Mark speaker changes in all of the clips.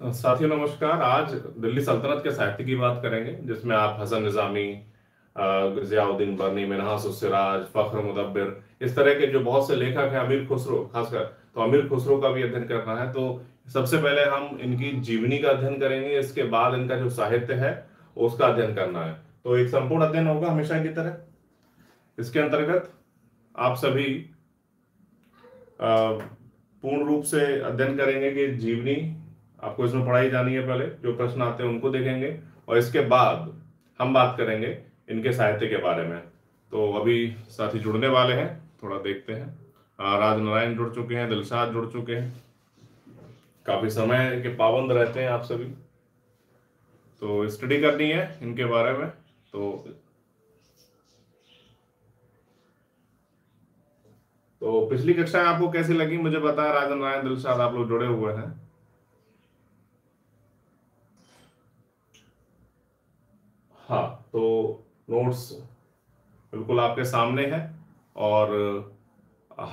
Speaker 1: साथियों नमस्कार आज दिल्ली सल्तनत के साहित्य की बात करेंगे जिसमें आप हसन निजामी जियाउद्दीन बर्नी मिनहास सिराज फख्र मुदब्बिर इस तरह के जो बहुत से लेखक हैं अमीर खुसरो खासकर तो अमीर खुसरो का भी अध्ययन करना है तो सबसे पहले हम इनकी जीवनी का अध्ययन करेंगे इसके बाद इनका जो साहित्य है उसका अध्ययन करना है तो एक संपूर्ण अध्ययन होगा हमेशा की तरह इसके अंतर्गत आप सभी पूर्ण रूप से अध्ययन करेंगे कि जीवनी आपको इसमें पढ़ाई जानी है पहले जो प्रश्न आते हैं उनको देखेंगे और इसके बाद हम बात करेंगे इनके साहित्य के बारे में तो अभी साथी जुड़ने वाले हैं थोड़ा देखते हैं राज नारायण जुड़ चुके हैं दिलशाद जुड़ चुके हैं काफी समय के पाबंद रहते हैं आप सभी तो स्टडी करनी है इनके बारे में तो तो पिछली कक्षाएं आपको कैसी लगी मुझे बताया राजन नारायण दिलशाद आप लोग जुड़े हुए हैं हाँ तो नोट्स बिल्कुल आपके सामने है और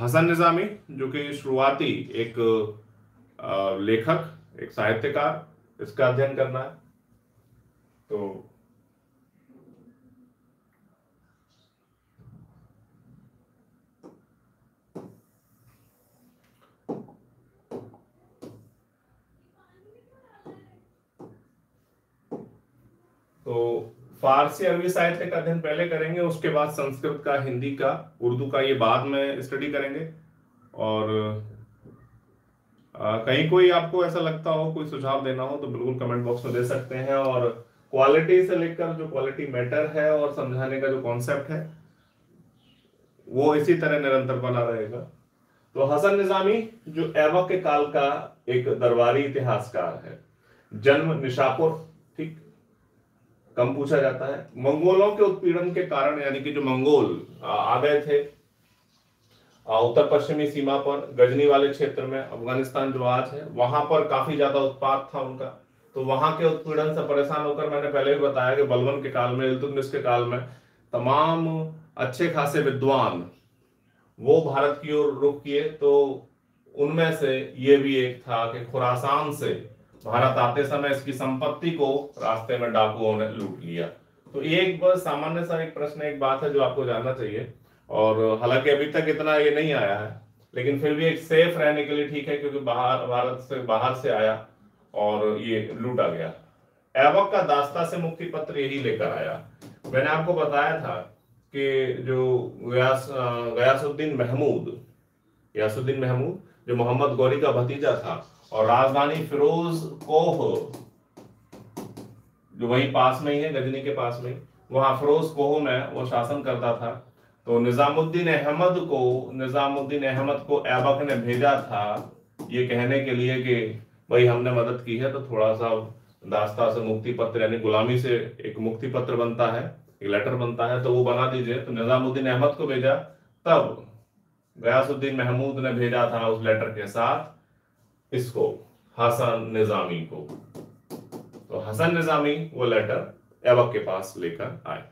Speaker 1: हसन निज़ामी जो कि शुरुआती एक लेखक एक साहित्यकार इसका अध्ययन करना है तो तो फारसी अरबी साहित्य का अध्ययन पहले करेंगे उसके बाद संस्कृत का हिंदी का उर्दू का ये बाद में स्टडी करेंगे और आ, कहीं कोई आपको ऐसा लगता हो कोई सुझाव देना हो तो बिल्कुल कमेंट बॉक्स में दे सकते हैं और क्वालिटी से लेकर जो क्वालिटी मैटर है और समझाने का जो कॉन्सेप्ट है वो इसी तरह निरंतर बना रहेगा तो हसन निजामी जो एवक के काल का एक दरबारी इतिहासकार है जन्म निशापुर कम पूछा जाता है मंगोलों के उत्पीड़न के कारण यानी कि जो मंगोल आ गए थे उत्तर पश्चिमी सीमा पर गजनी वाले क्षेत्र में अफगानिस्तान जो आज है वहां पर काफी ज्यादा उत्पाद था उनका तो वहां के उत्पीड़न से परेशान होकर मैंने पहले भी बताया कि बलवन के काल में इलतुतमिश के काल में तमाम अच्छे खासे विद्वान वो भारत की ओर रुख किए तो उनमें से ये भी एक था कि खुरासान से भारत तो आते समय इसकी संपत्ति को रास्ते में डाकुओं ने लूट लिया तो ये एक सामान्य सा एक प्रश्न एक बात है जो आपको जानना चाहिए और हालांकि अभी तक इतना ये नहीं आया है लेकिन फिर भी एक सेफ रहने के लिए ठीक है क्योंकि बाहर भारत से बाहर से आया और ये लूटा गया एवक का दास्ता से मुक्ति पत्र यही लेकर आया मैंने आपको बताया था कि जो गयास गयासुद्दीन महमूद गयासुद्दीन महमूद जो मोहम्मद गौरी का भतीजा था और राजधानी फिरोज कोह जो वहीं पास में ही है गजनी के पास में वहां फिरोज कोह में वो शासन करता था तो निजामुद्दीन अहमद को निजामुद्दीन अहमद को ऐबक ने भेजा था ये कहने के लिए कि भाई हमने मदद की है तो थोड़ा सा दास्ता से मुक्ति पत्र यानी गुलामी से एक मुक्ति पत्र बनता है एक लेटर बनता है तो वो बना दीजिए तो निजामुद्दीन अहमद को भेजा तब गयासुद्दीन महमूद ने भेजा था उस लेटर के साथ इसको हसन निजामी को तो हसन निजामी वो लेटर एवक के पास लेकर आए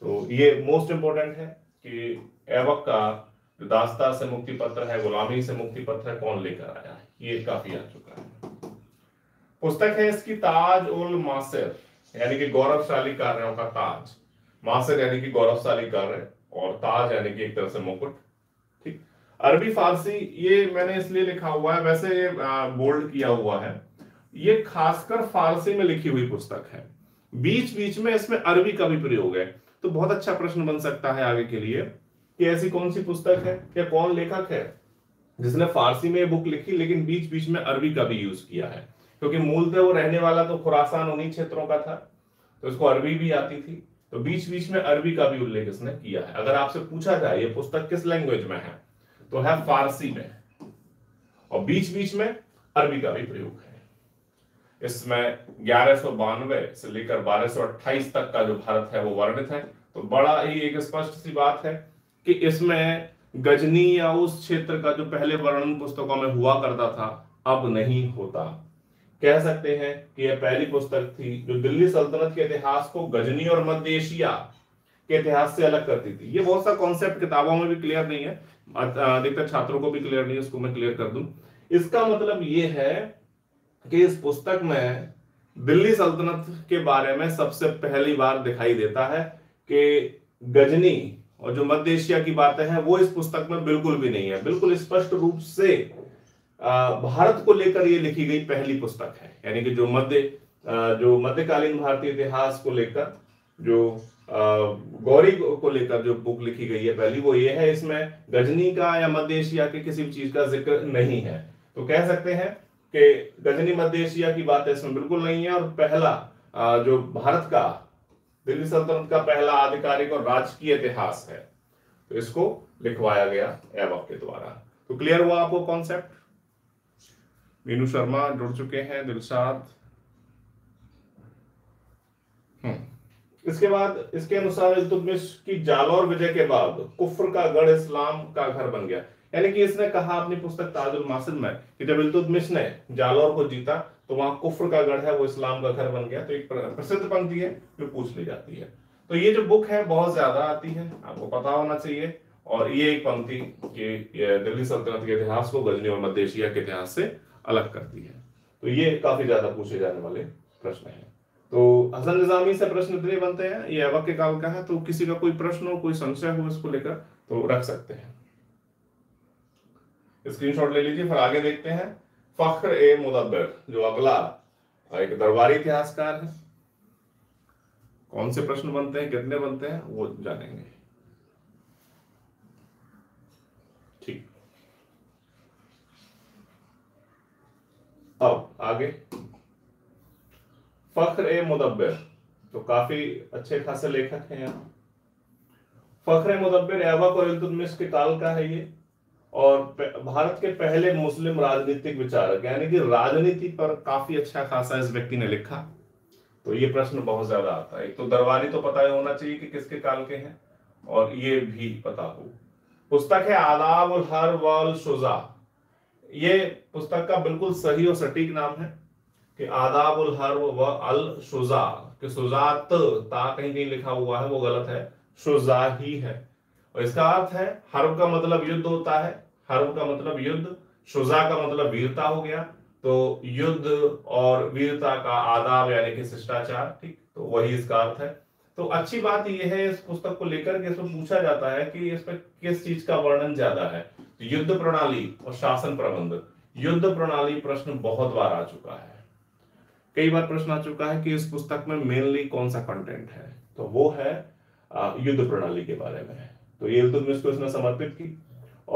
Speaker 1: तो ये मोस्ट इंपॉर्टेंट है कि एवक का जो दास्ता से मुक्ति पत्र है गुलामी से मुक्ति पत्र है कौन लेकर आया है ये काफी आ चुका है पुस्तक है इसकी ताज उल मासिर यानी कि गौरवशाली कार्यों का ताज मासिर यानी कि गौरवशाली कार्य और ताज यानी कि एक तरह से मुकुट अरबी फारसी ये मैंने इसलिए लिखा हुआ है वैसे ये बोल्ड किया हुआ है ये खासकर फारसी में लिखी हुई पुस्तक है बीच बीच में इसमें अरबी का भी प्रयोग है तो बहुत अच्छा प्रश्न बन सकता है आगे के लिए कि ऐसी कौन सी पुस्तक है या कौन लेखक है जिसने फारसी में बुक लिखी लेकिन बीच बीच में अरबी का भी यूज किया है क्योंकि मूलतः वो रहने वाला तो खुरासान उन्हीं क्षेत्रों का था तो इसको अरबी भी आती थी तो बीच बीच में अरबी का भी उल्लेख इसने किया है अगर आपसे पूछा जाए ये पुस्तक किस लैंग्वेज में है तो है फारसी में और बीच बीच में अरबी का भी प्रयोग है इसमें ग्यारह से लेकर बारह तक का जो भारत है वो वर्णित है तो बड़ा ही एक स्पष्ट सी बात है कि इसमें गजनी या उस क्षेत्र का जो पहले वर्णन पुस्तकों में हुआ करता था अब नहीं होता कह सकते हैं कि यह पहली पुस्तक थी जो दिल्ली सल्तनत के इतिहास को गजनी और मध्य एशिया के इतिहास से अलग करती थी ये बहुत सा कॉन्सेप्ट किताबों में भी क्लियर नहीं है अधिकतर छात्रों को भी क्लियर नहीं उसको मैं क्लियर कर दूं इसका मतलब ये है कि इस पुस्तक में दिल्ली सल्तनत के बारे में सबसे पहली बार दिखाई देता है कि गजनी और जो मध्य एशिया की बातें हैं वो इस पुस्तक में बिल्कुल भी नहीं है बिल्कुल स्पष्ट रूप से भारत को लेकर ये लिखी गई पहली पुस्तक है यानी कि जो मध्य जो मध्यकालीन भारतीय इतिहास को लेकर जो गौरी को लेकर जो बुक लिखी गई है पहली वो ये है इसमें गजनी का या मध्य एशिया के किसी भी चीज का जिक्र नहीं है तो कह सकते हैं कि गजनी मध्य एशिया की बात इसमें बिल्कुल नहीं है और पहला जो भारत का दिल्ली सल्तनत का पहला आधिकारिक और राजकीय इतिहास है तो इसको लिखवाया गया एवक के द्वारा तो क्लियर हुआ आपको कॉन्सेप्ट मीनू शर्मा जुड़ चुके हैं दिलसाद हम्म इसके बाद इसके अनुसार इल्तुतमिश की जालौर विजय के बाद कुफर का गढ़ इस्लाम का घर बन गया यानी कि इसने कहा अपनी पुस्तक ताजुल मासिद में कि जब इल्तुतमिश ने जालौर को जीता तो वहां कुफर का गढ़ है वो इस्लाम का घर बन गया तो एक प्रसिद्ध पंक्ति है जो पूछ ली जाती है तो ये जो बुक है बहुत ज्यादा आती है आपको पता होना चाहिए और ये एक पंक्ति के दिल्ली सल्तनत के इतिहास को गजनी और मध्य एशिया के इतिहास से अलग करती है तो ये काफी ज्यादा पूछे जाने वाले प्रश्न है तो हसन निजामी से प्रश्न इतने बनते हैं ये अवक काल का है तो किसी का कोई प्रश्न हो कोई संशय हो इसको लेकर तो रख सकते हैं स्क्रीनशॉट ले लीजिए फिर आगे देखते हैं फख्र ए मुदब्बर जो अगला एक दरबारी इतिहासकार है कौन से प्रश्न बनते हैं कितने बनते हैं वो जानेंगे ठीक अब आगे फख्र ए मुदब्बिर तो काफी अच्छे खासे लेखक हैं यहाँ फख्र मुदब्बिर एवा कोरतुलमिस के काल का है ये और भारत के पहले मुस्लिम राजनीतिक विचारक यानी कि राजनीति पर काफी अच्छा खासा इस व्यक्ति ने लिखा तो ये प्रश्न बहुत ज्यादा आता है तो दरबारी तो पता होना चाहिए कि किसके काल के हैं और ये भी पता हो पुस्तक है आदाब उल हर वाल शुजा ये पुस्तक का बिल्कुल सही और सटीक नाम है कि आदाबुल हर्ब व अल शुजा कि शुजा ता कहीं कहीं लिखा हुआ है वो गलत है शुजा ही है और इसका अर्थ है हर्ब का मतलब युद्ध होता है हर्ब का मतलब युद्ध शुजा का मतलब वीरता हो गया तो युद्ध और वीरता का आदाब यानी कि शिष्टाचार ठीक तो वही इसका अर्थ है तो अच्छी बात यह है इस पुस्तक को लेकर के इसमें पूछा जाता है कि इसमें किस चीज का वर्णन ज्यादा है तो युद्ध प्रणाली और शासन प्रबंध युद्ध प्रणाली प्रश्न बहुत बार आ चुका है कई बार प्रश्न आ चुका है कि इस पुस्तक में मेनली कौन सा कंटेंट है तो वो है युद्ध प्रणाली के बारे में तो ये युद्ध को इसने समर्पित की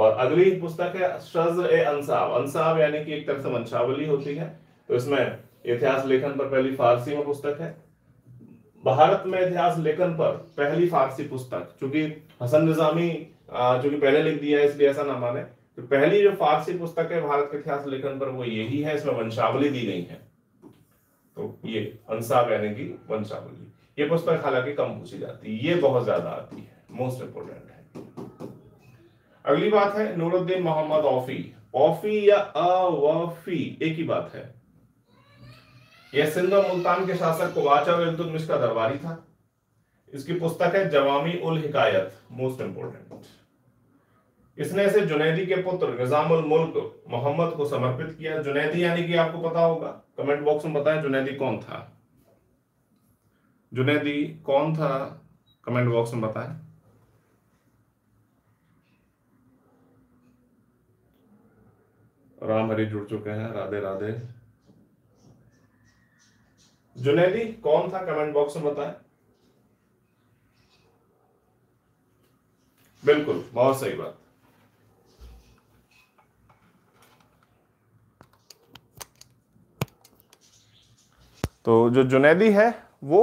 Speaker 1: और अगली पुस्तक है शज ए अंसाब अंसाब यानी कि एक तरह से वंशावली होती है तो इसमें इतिहास लेखन पर पहली फारसी में पुस्तक है भारत में इतिहास लेखन पर पहली फारसी पुस्तक चूंकि हसन निजामी चूंकि पहले लिख दिया है इसलिए ऐसा ना माने तो पहली जो फारसी पुस्तक है भारत के इतिहास लेखन पर वो यही है इसमें वंशावली दी गई है ये अंसाव यानी कि वंशावली ये पुस्तक हालांकि कम पूछी जाती है ये बहुत ज्यादा आती है मोस्ट इंपोर्टेंट है अगली बात है नूरुद्दीन मोहम्मद ऑफी ऑफी या अवफी एक ही बात है यह सिंध और मुल्तान के शासक कोवाचा वेलतुतमिश का दरबारी था इसकी पुस्तक है जवामी उल हिकायत मोस्ट इंपोर्टेंट इसने इसे जुनेदी के पुत्र निजामुल मुल्क मोहम्मद को समर्पित किया जुनेदी यानी कि आपको पता होगा कमेंट बॉक्स में बताएं जुनेदी कौन था जुनेदी कौन था कमेंट बॉक्स में बताएं राम हरी जुड़ चुके हैं राधे राधे जुनेदी कौन था कमेंट बॉक्स में बताएं बिल्कुल बहुत सही बात तो जो जुनेदी है वो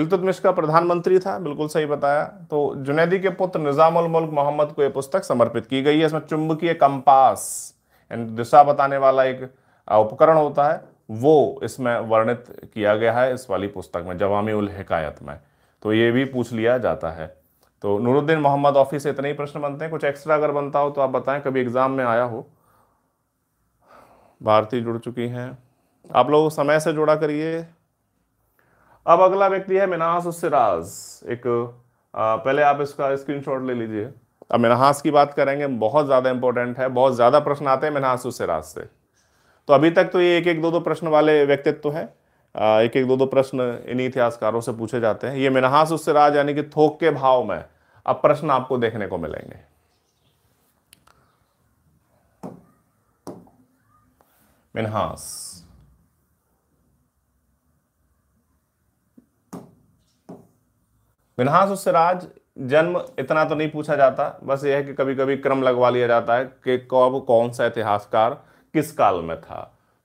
Speaker 1: इल्तुतमिश का प्रधानमंत्री था बिल्कुल सही बताया तो जुनेदी के पुत्र निज़ामुल मुल्क मोहम्मद को ये पुस्तक समर्पित की गई है इसमें चुंबकीय कंपास यानी दिशा बताने वाला एक उपकरण होता है वो इसमें वर्णित किया गया है इस वाली पुस्तक में जवामी उल हिकायत में तो ये भी पूछ लिया जाता है तो नूरुद्दीन मोहम्मद ऑफिस से इतने ही प्रश्न बनते हैं कुछ एक्स्ट्रा अगर बनता हो तो आप बताएं कभी एग्ज़ाम में आया हो भारती जुड़ चुकी हैं आप लोग समय से जोड़ा करिए अब अगला व्यक्ति है मिनास सिराज एक आ, पहले आप इसका स्क्रीनशॉट ले लीजिए अब मिनास की बात करेंगे बहुत ज़्यादा इंपॉर्टेंट है बहुत ज़्यादा प्रश्न आते हैं मिनास सिराज से तो अभी तक तो ये एक एक दो दो प्रश्न वाले व्यक्तित्व तो है आ, एक एक दो दो प्रश्न इन इतिहासकारों से पूछे जाते हैं ये मिनास सिराज यानी कि थोक के भाव में अब प्रश्न आपको देखने को मिलेंगे मिनहास मिनहास सिराज जन्म इतना तो नहीं पूछा जाता बस यह है कि कभी कभी क्रम लगवा लिया जाता है कि कब कौन सा इतिहासकार किस काल में था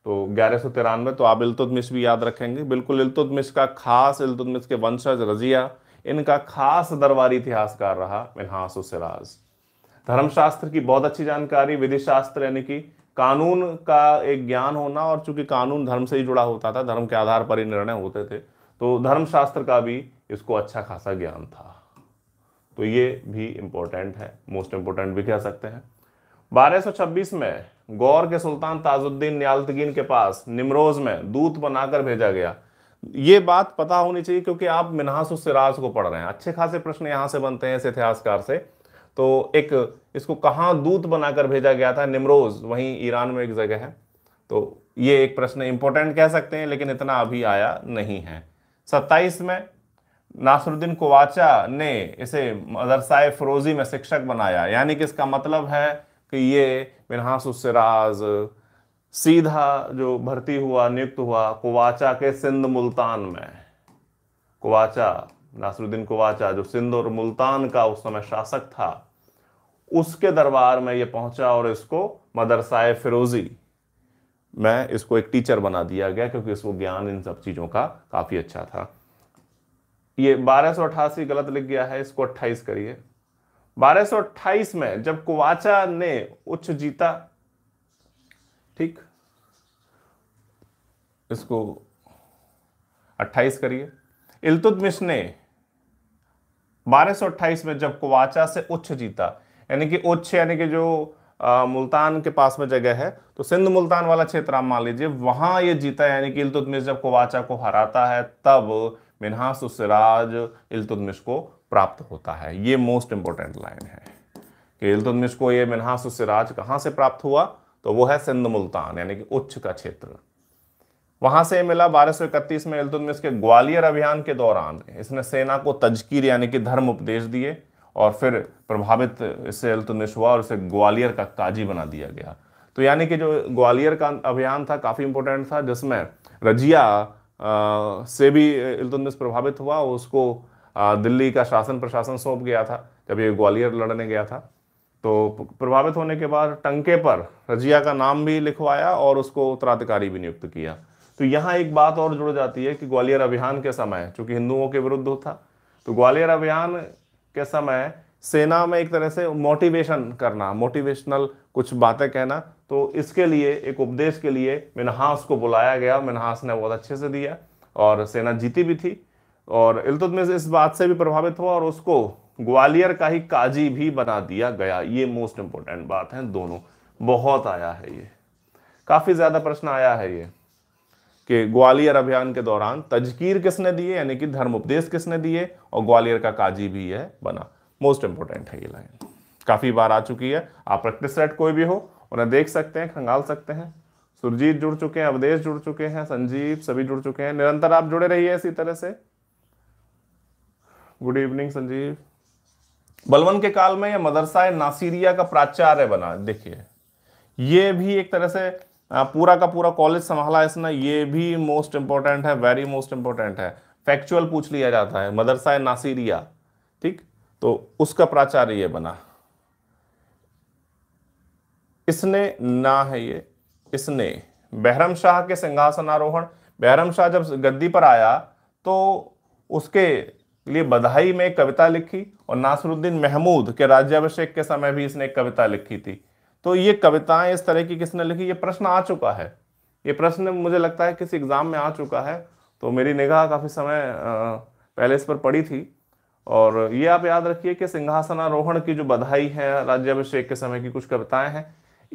Speaker 1: तो ग्यारह सौ तिरानवे तो आप इल्तुतमिश भी याद रखेंगे बिल्कुल इल्तुतमिश का खास इल्तुतमिश के वंशज रजिया इनका खास दरबारी इतिहासकार रहा मिनहास सिराज धर्मशास्त्र की बहुत अच्छी जानकारी विधि शास्त्र यानी कि कानून का एक ज्ञान होना और चूंकि कानून धर्म से ही जुड़ा होता था धर्म के आधार पर ही निर्णय होते थे तो धर्मशास्त्र का भी इसको अच्छा खासा ज्ञान था तो ये भी इंपॉर्टेंट है मोस्ट इंपॉर्टेंट भी कह सकते हैं 1226 में गौर के सुल्तान ताजुद्दीन न्यालतगीन के पास निमरोज में दूत बनाकर भेजा गया ये बात पता होनी चाहिए क्योंकि आप मिनहास सिराज को पढ़ रहे हैं अच्छे खासे प्रश्न यहां से बनते हैं इस इतिहासकार से तो एक इसको कहाँ दूत बनाकर भेजा गया था निमरोज वहीं ईरान में एक जगह है तो ये एक प्रश्न इंपॉर्टेंट कह सकते हैं लेकिन इतना अभी आया नहीं है सत्ताईस में नासरुद्दीन कोवाचा ने इसे मदरसा फरोजी में शिक्षक बनाया यानी कि इसका मतलब है कि ये मिनहासराज सीधा जो भर्ती हुआ नियुक्त हुआ कोवाचा के सिंध मुल्तान में कोवाचा नासरुद्दीन कोवाचा जो सिंध और मुल्तान का उस समय शासक था उसके दरबार में ये पहुंचा और इसको मदरसा फिरोजी में इसको एक टीचर बना दिया गया क्योंकि इसको ज्ञान इन सब चीज़ों का काफ़ी अच्छा था ये बारह गलत लिख गया है इसको 28 करिए 1228 में जब कुवाचा ने उच्च जीता ठीक इसको 28 करिए इलतुतमिश ने 1228 में जब कुवाचा से उच्च जीता यानी कि उच्च यानी कि जो आ, मुल्तान के पास में जगह है तो सिंध मुल्तान वाला क्षेत्र आप मान लीजिए वहां ये जीता यानी कि इलतुतमिश जब कुवाचा को हराता है तब मिनहासराज इल्तुतमिश को प्राप्त होता है ये मोस्ट इंपॉर्टेंट लाइन है कि इल्तुतमिश को ये मिनहासराज कहाँ से प्राप्त हुआ तो वो है सिंध मुल्तान यानी कि उच्च का क्षेत्र वहां से मिला बारह में इल्तुतमिश के ग्वालियर अभियान के दौरान इसने सेना को तजकीर यानी कि धर्म उपदेश दिए और फिर प्रभावित इससे इल्तुतमिश हुआ और इसे ग्वालियर का काजी बना दिया गया तो यानी कि जो ग्वालियर का अभियान था काफ़ी इंपॉर्टेंट था जिसमें रजिया से भी इल्तुतमिश प्रभावित हुआ उसको दिल्ली का शासन प्रशासन सौंप गया था जब ये ग्वालियर लड़ने गया था तो प्रभावित होने के बाद टंके पर रजिया का नाम भी लिखवाया और उसको उत्तराधिकारी भी नियुक्त किया तो यहाँ एक बात और जुड़ जाती है कि ग्वालियर अभियान के समय चूंकि हिंदुओं के विरुद्ध था तो ग्वालियर अभियान के समय सेना में एक तरह से मोटिवेशन करना मोटिवेशनल कुछ बातें कहना तो इसके लिए एक उपदेश के लिए मिनहास को बुलाया गया मिनहास ने बहुत अच्छे से दिया और सेना जीती भी थी और इल्तुतमिश इस बात से भी प्रभावित हुआ और उसको ग्वालियर का ही काजी भी बना दिया गया ये मोस्ट इंपॉर्टेंट बात है दोनों बहुत आया है ये काफ़ी ज़्यादा प्रश्न आया है ये कि ग्वालियर अभियान के दौरान तजकीर किसने दिए यानी कि धर्म उपदेश किसने दिए और ग्वालियर का काजी भी यह बना मोस्ट इंपॉर्टेंट है ये लाइन काफ़ी बार आ चुकी है आप प्रैक्टिस सेट कोई भी हो उन्हें देख सकते हैं खंगाल सकते हैं सुरजीत जुड़ चुके हैं अवधेश जुड़ चुके हैं संजीव सभी जुड़ चुके हैं निरंतर आप जुड़े रहिए इसी तरह से गुड इवनिंग संजीव बलवन के काल में यह मदरसा नासिरिया का प्राचार्य बना देखिए ये भी एक तरह से पूरा का पूरा कॉलेज संभाला इसने ये भी मोस्ट इंपॉर्टेंट है वेरी मोस्ट इंपॉर्टेंट है फैक्चुअल पूछ लिया जाता है मदरसा नासिरिया ठीक तो उसका प्राचार्य ये बना इसने ना है ये इसने बहरम शाह के सिंहासन आरोहण बहरम शाह जब गद्दी पर आया तो उसके लिए बधाई में कविता लिखी और नासरुद्दीन महमूद के राज्याभिषेक के समय भी इसने एक कविता लिखी थी तो ये कविताएं इस तरह की किसने लिखी ये प्रश्न आ चुका है ये प्रश्न मुझे लगता है किसी एग्ज़ाम में आ चुका है तो मेरी निगाह काफ़ी समय पहले इस पर पड़ी थी और ये आप याद रखिए कि सिंहासनारोहण की जो बधाई है राज्याभिषेक के समय की कुछ कविताएं हैं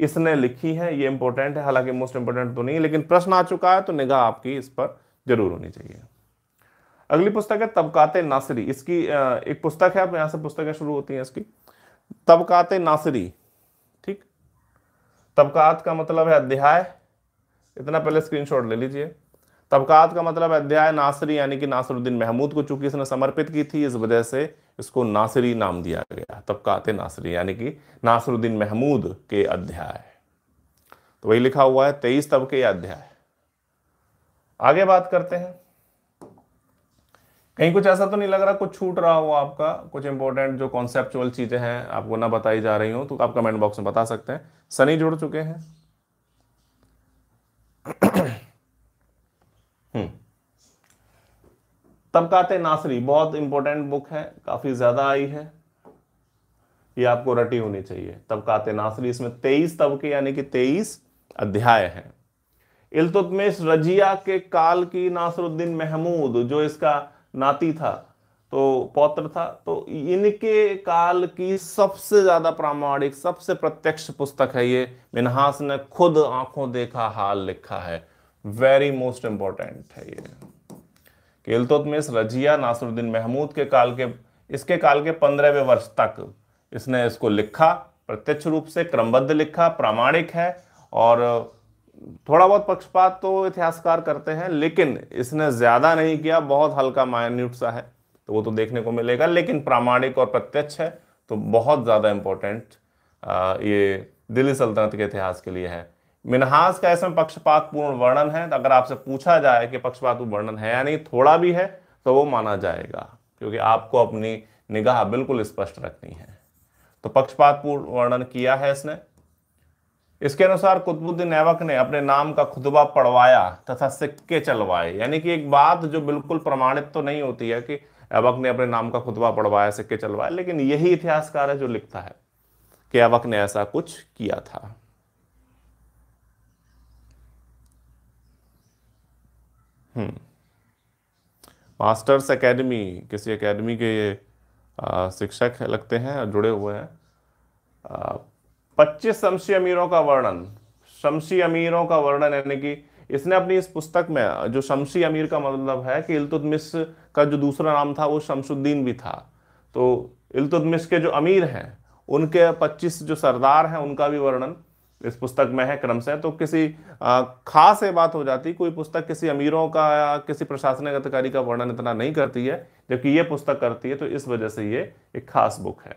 Speaker 1: इसने लिखी है ये इंपॉर्टेंट है हालांकि मोस्ट इंपॉर्टेंट तो नहीं है लेकिन प्रश्न आ चुका है तो निगाह आपकी इस पर जरूर होनी चाहिए अगली पुस्तक है तबकाते नासरी इसकी एक पुस्तक है आप यहां से पुस्तकें शुरू होती हैं इसकी तबकाते नासरी ठीक तबकात का मतलब है अध्याय इतना पहले स्क्रीनशॉट ले लीजिए तबकात का मतलब अध्याय नासरी यानी कि नासरुद्दीन महमूद को चूंकि इसने समर्पित की थी इस वजह से इसको नासरी नाम दिया गया आते नासरी यानी कि नासरुद्दीन महमूद के अध्याय तो वही लिखा हुआ है तेईस तबके अध्याय आगे बात करते हैं कहीं कुछ ऐसा तो नहीं लग रहा कुछ छूट रहा हो आपका कुछ इंपॉर्टेंट जो कॉन्सेप्चुअल चीज़ें हैं आपको ना बताई जा रही हो तो आप कमेंट बॉक्स में बता सकते हैं सनी जुड़ चुके हैं हम्म तबकाते नासरी बहुत इंपॉर्टेंट बुक है काफ़ी ज़्यादा आई है ये आपको रटी होनी चाहिए तबकाते नासरी इसमें तेईस तबके यानी कि तेईस अध्याय है इल्तुतमिश रजिया के काल की नासरुद्दीन महमूद जो इसका नाती था तो पौत्र था तो इनके काल की सबसे ज़्यादा प्रामाणिक सबसे प्रत्यक्ष पुस्तक है ये मिनहास ने खुद आंखों देखा हाल लिखा है वेरी मोस्ट इंपॉर्टेंट है ये केलतुतमिस रजिया नासरुद्दीन महमूद के काल के इसके काल के पंद्रहवें वर्ष तक इसने इसको लिखा प्रत्यक्ष रूप से क्रमबद्ध लिखा प्रामाणिक है और थोड़ा बहुत पक्षपात तो इतिहासकार करते हैं लेकिन इसने ज़्यादा नहीं किया बहुत हल्का माइन्यूट सा है तो वो तो देखने को मिलेगा लेकिन प्रामाणिक और प्रत्यक्ष है तो बहुत ज़्यादा इम्पोर्टेंट ये दिल्ली सल्तनत के इतिहास के लिए है मिनहास का इसमें पक्षपात पूर्ण वर्णन है तो अगर आपसे पूछा जाए कि पक्षपात वर्णन है या नहीं थोड़ा भी है तो वो माना जाएगा क्योंकि आपको अपनी निगाह बिल्कुल स्पष्ट रखनी है तो पक्षपात पूर्ण वर्णन किया है इसने इसके अनुसार कुतुबुद्दीन ऐबक ने अपने नाम का खुतबा पढ़वाया तथा सिक्के चलवाए यानी कि एक बात जो बिल्कुल प्रमाणित तो नहीं होती है कि ऐवक ने अपने नाम का खुतबा पढ़वाया सिक्के चलवाए लेकिन यही इतिहासकार है जो लिखता है कि ऐवक ने ऐसा कुछ किया था मास्टर्स हम्म। एकेडमी किसी एकेडमी के ये शिक्षक लगते हैं और जुड़े हुए हैं पच्चीस शमशी अमीरों का वर्णन शमशी अमीरों का वर्णन यानी कि इसने अपनी इस पुस्तक में जो शमशी अमीर का मतलब है कि इल्तुतमिश का जो दूसरा नाम था वो शमशुद्दीन भी था तो इल्तुतमिश के जो अमीर हैं उनके 25 जो सरदार हैं उनका भी वर्णन इस पुस्तक में है क्रम से तो किसी खास ये बात हो जाती कोई पुस्तक किसी अमीरों का या किसी प्रशासनिक अधिकारी का वर्णन इतना नहीं करती है जबकि ये पुस्तक करती है तो इस वजह से ये एक खास बुक है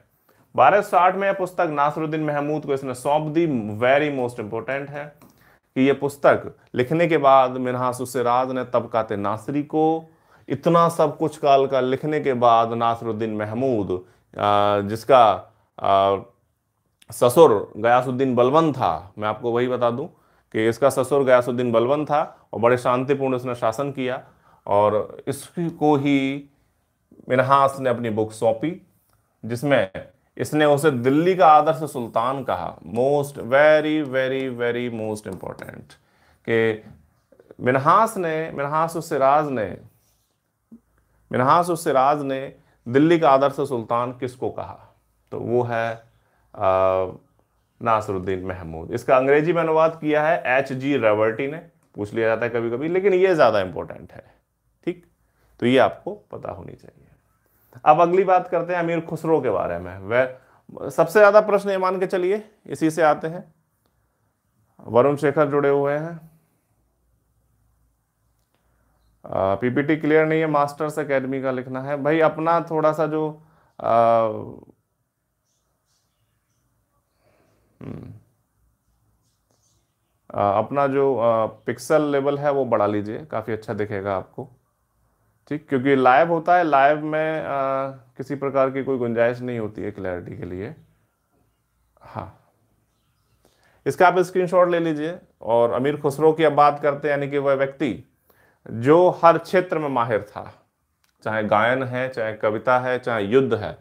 Speaker 1: बारह सौ में यह पुस्तक नासरुद्दीन महमूद को इसने सौंप दी वेरी मोस्ट इंपॉर्टेंट है कि यह पुस्तक लिखने के बाद मिनहासुसराज ने तबकात नासरी को इतना सब कुछ काल का लिखने के बाद नासरुद्दीन महमूद जिसका ससुर गयासुद्दीन बलवन था मैं आपको वही बता दूं कि इसका ससुर गयासुद्दीन बलवन था और बड़े शांतिपूर्ण उसने शासन किया और इसकी को ही मिनहास ने अपनी बुक सौंपी जिसमें इसने उसे दिल्ली का आदर्श सुल्तान कहा most very very very most important कि मिनहास ने मिनहास सिराज ने मिनहास सिराज ने दिल्ली का आदर्श सुल्तान किसको कहा तो वो है नासरुद्दीन महमूद इसका अंग्रेजी में अनुवाद किया है एच जी रवर्टी ने पूछ लिया जाता है कभी कभी लेकिन ये ज़्यादा इंपॉर्टेंट है ठीक तो ये आपको पता होनी चाहिए अब अगली बात करते हैं अमीर खुसरो के बारे में वह सबसे ज़्यादा प्रश्न ये मान के चलिए इसी से आते हैं वरुण शेखर जुड़े हुए हैं पीपीटी क्लियर नहीं है मास्टर्स एकेडमी का लिखना है भाई अपना थोड़ा सा जो हम्म। अपना जो पिक्सल लेवल है वो बढ़ा लीजिए काफ़ी अच्छा दिखेगा आपको ठीक क्योंकि लाइव होता है लाइव में आ, किसी प्रकार की कोई गुंजाइश नहीं होती है क्लैरिटी के लिए हाँ इसका आप स्क्रीनशॉट ले लीजिए और अमीर खुसरो की अब बात करते हैं यानी कि वह व्यक्ति जो हर क्षेत्र में माहिर था चाहे गायन है चाहे कविता है चाहे युद्ध है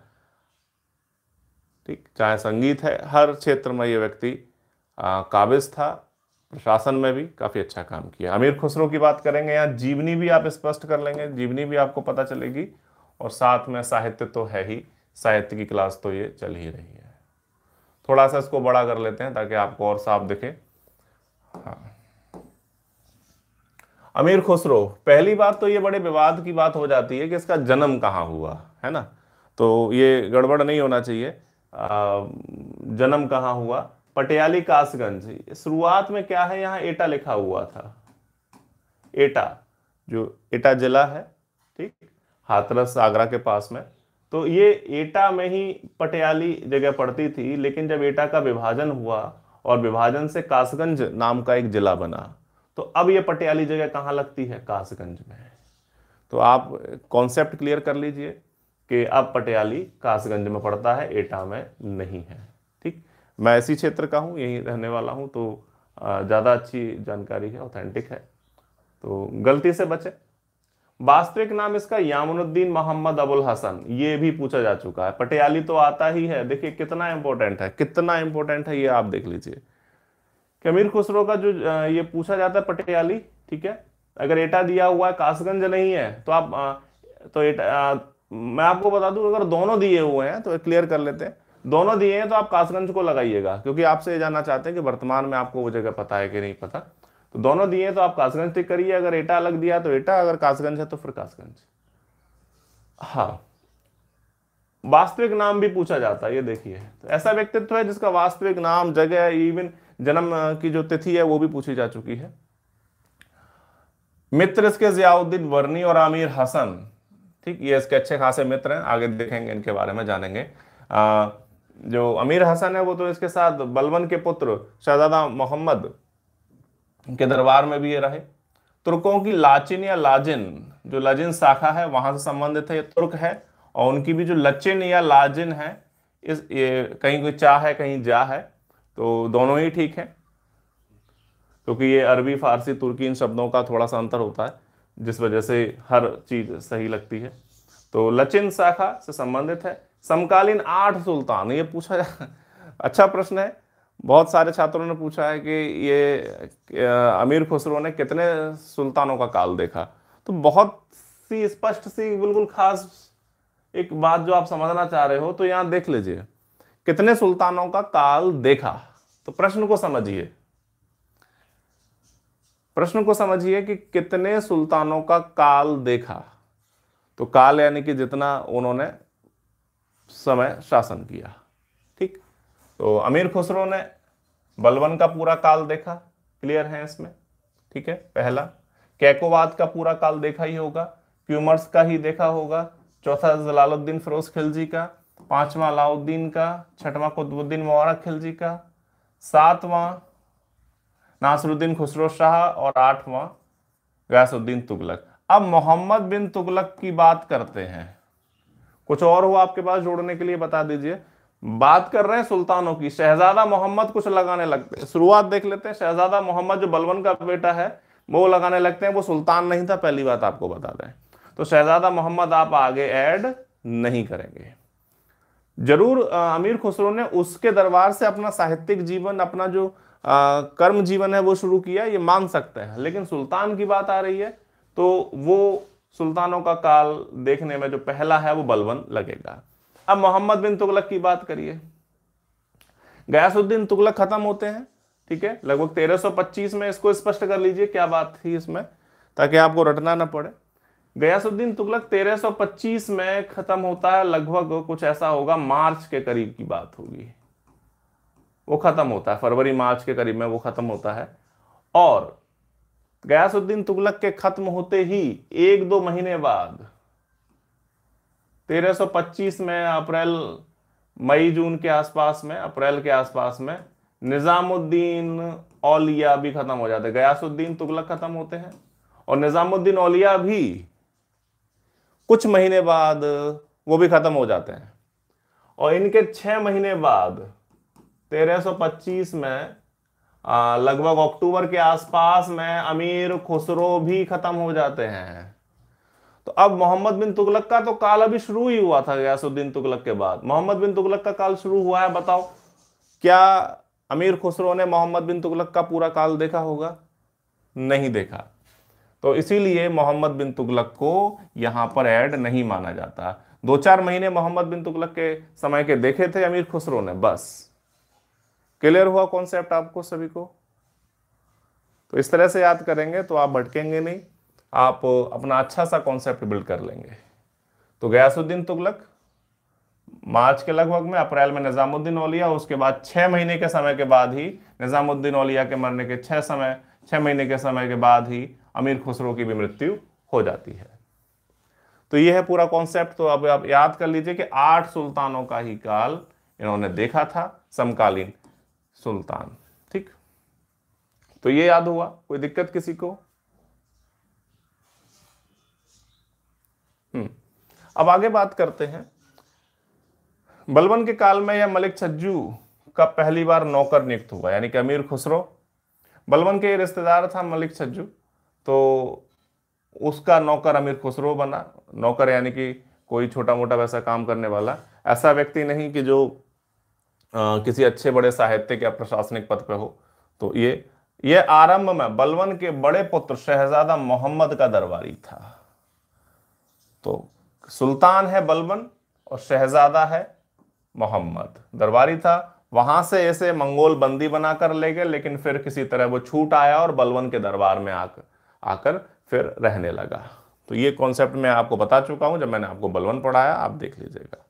Speaker 1: ठीक चाहे संगीत है हर क्षेत्र में ये व्यक्ति काबिज था प्रशासन में भी काफ़ी अच्छा काम किया अमीर खुसरो की बात करेंगे यहाँ जीवनी भी आप स्पष्ट कर लेंगे जीवनी भी आपको पता चलेगी और साथ में साहित्य तो है ही साहित्य की क्लास तो ये चल ही रही है थोड़ा सा इसको बड़ा कर लेते हैं ताकि आपको और साफ दिखे हाँ अमीर खुसरो पहली बात तो ये बड़े विवाद की बात हो जाती है कि इसका जन्म कहाँ हुआ है ना तो ये गड़बड़ नहीं होना चाहिए जन्म कहाँ हुआ पटियाली कासगंज शुरुआत में क्या है यहाँ एटा लिखा हुआ था एटा जो एटा जिला है ठीक हाथरस आगरा के पास में तो ये एटा में ही पटियाली जगह पड़ती थी लेकिन जब एटा का विभाजन हुआ और विभाजन से कासगंज नाम का एक जिला बना तो अब ये पटियाली जगह कहाँ लगती है कासगंज में तो आप कॉन्सेप्ट क्लियर कर लीजिए कि अब पटियाली कासगंज में पड़ता है एटा में नहीं है ठीक मैं इसी क्षेत्र का हूँ यहीं रहने वाला हूँ तो ज़्यादा अच्छी जानकारी है ऑथेंटिक है तो गलती से बचें वास्तविक नाम इसका यामुनुद्दीन मोहम्मद अबुल हसन ये भी पूछा जा चुका है पटियाली तो आता ही है देखिए कितना इंपॉर्टेंट है कितना इंपॉर्टेंट है ये आप देख लीजिए कमीर खुसरो का जो ये पूछा जाता है पटियाली ठीक है अगर एटा दिया हुआ है कासगंज नहीं है तो आप तो एटा मैं आपको बता दूं अगर दोनों दिए हुए हैं तो क्लियर कर लेते हैं दोनों दिए हैं तो आप कासगंज को लगाइएगा क्योंकि आपसे ये जानना चाहते हैं कि वर्तमान में आपको वो जगह पता है कि नहीं पता तो दोनों दिए हैं तो आप कासगंज टिक करिए अगर एटा अलग दिया तो एटा अगर कासगंज है तो फिर कासगंज हाँ वास्तविक नाम भी पूछा जाता है ये देखिए तो ऐसा व्यक्तित्व है जिसका वास्तविक नाम जगह इवन जन्म की जो तिथि है वो भी पूछी जा चुकी है मित्र इसके जियाउद्दीन वर्नी और आमिर हसन ठीक ये इसके अच्छे खासे मित्र हैं आगे देखेंगे इनके बारे में जानेंगे आ, जो अमीर हसन है वो तो इसके साथ बलवन के पुत्र शहजादा मोहम्मद के दरबार में भी ये रहे तुर्कों की लाचिन या लाजिन जो लजिन शाखा है वहां से संबंधित है ये तुर्क है और उनकी भी जो लचिन या लाजिन है इस ये कहीं कोई चाह है कहीं जा है तो दोनों ही ठीक है क्योंकि तो ये अरबी फारसी तुर्की इन शब्दों का थोड़ा सा अंतर होता है जिस वजह से हर चीज सही लगती है तो लचिन शाखा से संबंधित है समकालीन आठ सुल्तान ये पूछा अच्छा प्रश्न है बहुत सारे छात्रों ने पूछा है कि ये अमीर खुसरो ने कितने सुल्तानों का काल देखा तो बहुत सी स्पष्ट सी बिल्कुल खास एक बात जो आप समझना चाह रहे हो तो यहाँ देख लीजिए कितने सुल्तानों का काल देखा तो प्रश्न को समझिए प्रश्न को समझिए कि कितने सुल्तानों का काल देखा तो काल यानी कि जितना उन्होंने समय शासन किया ठीक तो अमीर खुसरो ने बलवन का पूरा काल देखा क्लियर है इसमें ठीक है पहला कैकोवाद का पूरा काल देखा ही होगा क्यूमर्स का ही देखा होगा चौथा जलालुद्दीन फिरोज खिलजी का पांचवा अलाउद्दीन का छठवां कुतुबुद्दीन मुबारक खिलजी का सातवां नासरुद्दीन खुसरो शाह और आठवां गयासुद्दीन तुगलक अब मोहम्मद बिन तुगलक की बात करते हैं कुछ और हो आपके पास जोड़ने के लिए बता दीजिए बात कर रहे हैं सुल्तानों की शहजादा मोहम्मद कुछ लगाने लगते हैं शुरुआत देख लेते हैं शहजादा मोहम्मद जो बलवन का बेटा है वो लगाने लगते हैं वो सुल्तान नहीं था पहली बात आपको बता दें तो शहजादा मोहम्मद आप आगे ऐड नहीं करेंगे जरूर अमीर खुसरो ने उसके दरबार से अपना साहित्यिक जीवन अपना जो आ, कर्म जीवन है वो शुरू किया ये मान सकते हैं लेकिन सुल्तान की बात आ रही है तो वो सुल्तानों का काल देखने में जो पहला है वो बलवन लगेगा अब मोहम्मद बिन तुगलक की बात करिए गयासुद्दीन तुगलक खत्म होते हैं ठीक है लगभग 1325 में इसको स्पष्ट कर लीजिए क्या बात थी इसमें ताकि आपको रटना ना पड़े गयासुद्दीन तुगलक 1325 में खत्म होता है लगभग कुछ ऐसा होगा मार्च के करीब की बात होगी वो ख़त्म होता है फरवरी मार्च के करीब में वो ख़त्म होता है और गयासुद्दीन तुगलक के ख़त्म होते ही एक दो महीने बाद 1325 में अप्रैल मई जून के आसपास में अप्रैल के आसपास में निज़ामुद्दीन औलिया भी ख़त्म हो जाते गयासुद्दीन तुगलक ख़त्म होते हैं और निज़ामुद्दीन औलिया भी कुछ महीने बाद वो भी ख़त्म हो जाते हैं और इनके छः महीने बाद 1325 में लगभग अक्टूबर के आसपास में अमीर खुसरो भी खत्म हो जाते हैं तो अब मोहम्मद बिन तुगलक का तो काल अभी शुरू ही हुआ था गयासुद्दीन तुगलक के बाद मोहम्मद बिन तुगलक का काल शुरू हुआ है बताओ क्या अमीर खुसरो ने मोहम्मद बिन तुगलक का पूरा काल देखा होगा नहीं देखा तो इसीलिए मोहम्मद बिन तुगलक को यहां पर ऐड नहीं माना जाता दो चार महीने मोहम्मद बिन तुगलक के समय के देखे थे अमीर खुसरो ने बस क्लियर हुआ कॉन्सेप्ट आपको सभी को तो इस तरह से याद करेंगे तो आप भटकेंगे नहीं आप अपना अच्छा सा कॉन्सेप्ट बिल्ड कर लेंगे तो गयासुद्दीन तुगलक मार्च के लगभग में अप्रैल में निज़ामुद्दीन ओलिया उसके बाद छह महीने के समय के बाद ही निज़ामुद्दीन ओलिया के मरने के छह समय छह महीने के समय के बाद ही अमीर खुसरो की भी मृत्यु हो जाती है तो यह है पूरा कॉन्सेप्ट तो अब आप याद कर लीजिए कि आठ सुल्तानों का ही काल इन्होंने देखा था समकालीन सुल्तान ठीक तो ये याद हुआ कोई दिक्कत किसी को हम्म, अब आगे बात करते हैं बलबन के काल में यह मलिक छज्जू का पहली बार नौकर नियुक्त हुआ यानी कि अमीर खुसरो बलबन के रिश्तेदार था मलिक छज्जू तो उसका नौकर अमीर खुसरो बना नौकर यानी कि कोई छोटा मोटा वैसा काम करने वाला ऐसा व्यक्ति नहीं कि जो किसी अच्छे बड़े साहित्य के प्रशासनिक पद पर हो तो ये ये आरंभ में बलवन के बड़े पुत्र शहजादा मोहम्मद का दरबारी था तो सुल्तान है बलवन और शहजादा है मोहम्मद दरबारी था वहां से ऐसे मंगोल बंदी बनाकर ले गए लेकिन फिर किसी तरह वो छूट आया और बलवन के दरबार में आकर आकर फिर रहने लगा तो ये कॉन्सेप्ट मैं आपको बता चुका हूं जब मैंने आपको बलवन पढ़ाया आप देख लीजिएगा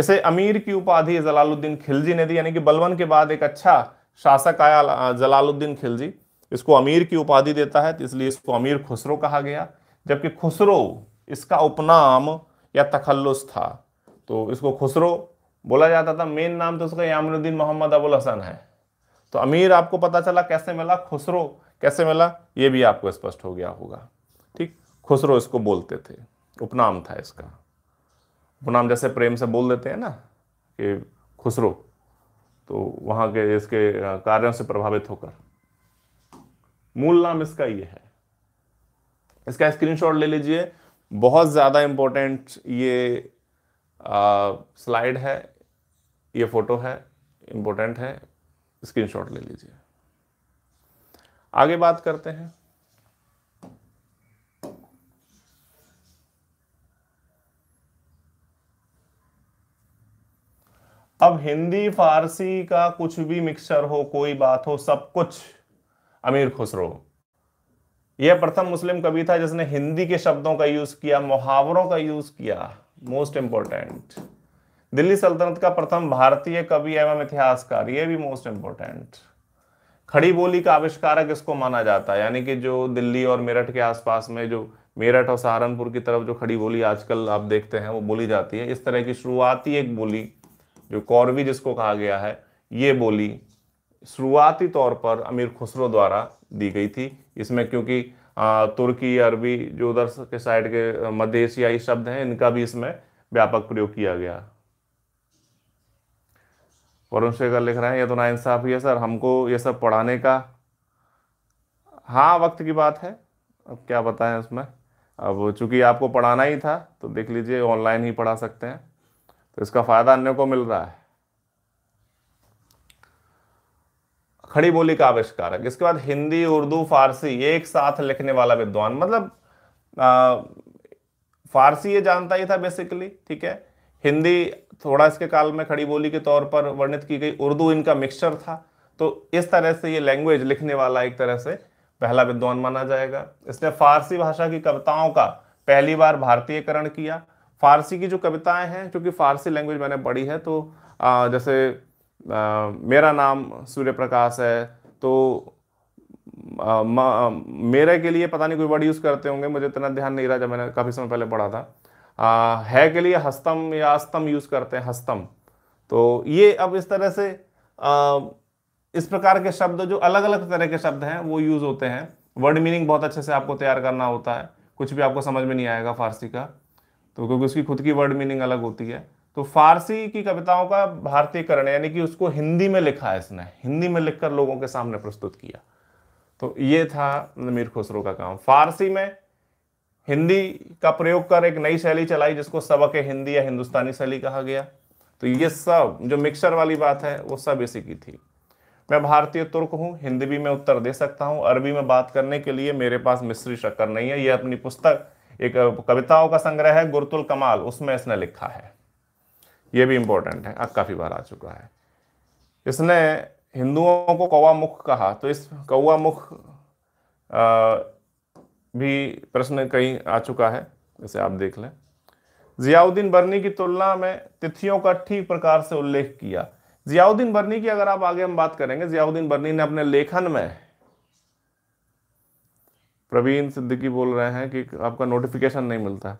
Speaker 1: इसे अमीर की उपाधि जलालुद्दीन खिलजी ने दी यानी कि बलवन के बाद एक अच्छा शासक आया जलालुद्दीन खिलजी इसको अमीर की उपाधि देता है तो इसलिए इसको अमीर खुसरो कहा गया जबकि खुसरो इसका उपनाम या तखल्लुस था तो इसको खुसरो बोला जाता था मेन नाम तो उसका यामिनुद्दीन मोहम्मद अबुल हसन है तो अमीर आपको पता चला कैसे मिला खुसरो कैसे मिला ये भी आपको स्पष्ट हो गया होगा ठीक खुसरो इसको बोलते थे उपनाम था इसका नाम जैसे प्रेम से बोल देते हैं ना कि खुसरो तो वहां के इसके कार्यों से प्रभावित होकर मूल नाम इसका ये है इसका स्क्रीनशॉट ले लीजिए बहुत ज़्यादा इंपॉर्टेंट ये स्लाइड है ये फोटो है इम्पोर्टेंट है स्क्रीनशॉट ले लीजिए आगे बात करते हैं अब हिंदी फारसी का कुछ भी मिक्सचर हो कोई बात हो सब कुछ अमीर खुसरो यह प्रथम मुस्लिम कवि था जिसने हिंदी के शब्दों का यूज किया मुहावरों का यूज किया मोस्ट इंपॉर्टेंट दिल्ली सल्तनत का प्रथम भारतीय कवि एवं इतिहासकार यह भी मोस्ट इंपॉर्टेंट खड़ी बोली का आविष्कारक इसको माना जाता है यानी कि जो दिल्ली और मेरठ के आसपास में जो मेरठ और सहारनपुर की तरफ जो खड़ी बोली आजकल आप देखते हैं वो बोली जाती है इस तरह की शुरुआती एक बोली जो कौरवी जिसको कहा गया है ये बोली शुरुआती तौर पर अमीर खुसरो द्वारा दी गई थी इसमें क्योंकि तुर्की अरबी जो उधर के साइड के मध्य एशियाई शब्द हैं इनका भी इसमें व्यापक प्रयोग किया गया वरुण शेखर लिख रहे हैं ये तो ना इंसाफ ही है सर हमको ये सब पढ़ाने का हाँ वक्त की बात है अब क्या बताएं उसमें अब चूंकि आपको पढ़ाना ही था तो देख लीजिए ऑनलाइन ही पढ़ा सकते हैं तो इसका फायदा अन्य को मिल रहा है खड़ी बोली का आविष्कार इसके बाद हिंदी उर्दू फारसी एक साथ लिखने वाला विद्वान मतलब आ, फारसी ये जानता ही था बेसिकली ठीक है हिंदी थोड़ा इसके काल में खड़ी बोली के तौर पर वर्णित की गई उर्दू इनका मिक्सचर था तो इस तरह से ये लैंग्वेज लिखने वाला एक तरह से पहला विद्वान माना जाएगा इसने फारसी भाषा की कविताओं का पहली बार भारतीयकरण किया फारसी की जो कविताएं हैं क्योंकि फारसी लैंग्वेज मैंने पढ़ी है तो आ, जैसे आ, मेरा नाम सूर्य प्रकाश है तो आ, म, आ, मेरे के लिए पता नहीं कोई वर्ड यूज़ करते होंगे मुझे इतना ध्यान नहीं रहा जब मैंने काफ़ी समय पहले पढ़ा था आ, है के लिए हस्तम या अस्तम यूज़ करते हैं हस्तम तो ये अब इस तरह से आ, इस प्रकार के शब्द जो अलग अलग तरह के शब्द हैं वो यूज़ होते हैं वर्ड मीनिंग बहुत अच्छे से आपको तैयार करना होता है कुछ भी आपको समझ में नहीं आएगा फारसी का तो क्योंकि उसकी खुद की वर्ड मीनिंग अलग होती है तो फारसी की कविताओं का भारतीयकरण यानी कि उसको हिंदी में लिखा है इसने हिंदी में लिखकर लोगों के सामने प्रस्तुत किया तो ये था मीर खुसरो का काम फारसी में हिंदी का प्रयोग कर एक नई शैली चलाई जिसको सबक हिंदी या हिंदुस्तानी शैली कहा गया तो ये सब जो मिक्सर वाली बात है वो सब इसी की थी मैं भारतीय तुर्क हूँ हिंदी भी मैं उत्तर दे सकता हूँ अरबी में बात करने के लिए मेरे पास मिस्री शक्कर नहीं है यह अपनी पुस्तक एक कविताओं का संग्रह है गुरतुल कमाल उसमें इसने लिखा है ये भी इम्पोर्टेंट है अब काफ़ी बार आ चुका है इसने हिंदुओं को कौवा मुख कहा तो इस कौवा मुख भी प्रश्न कहीं आ चुका है इसे आप देख लें जियाउद्दीन बर्नी की तुलना में तिथियों का ठीक प्रकार से उल्लेख किया जियाउद्दीन बर्नी की अगर आप आगे हम बात करेंगे जियाउद्दीन बर्नी ने अपने लेखन में प्रवीण सिद्दीकी बोल रहे हैं कि आपका नोटिफिकेशन नहीं मिलता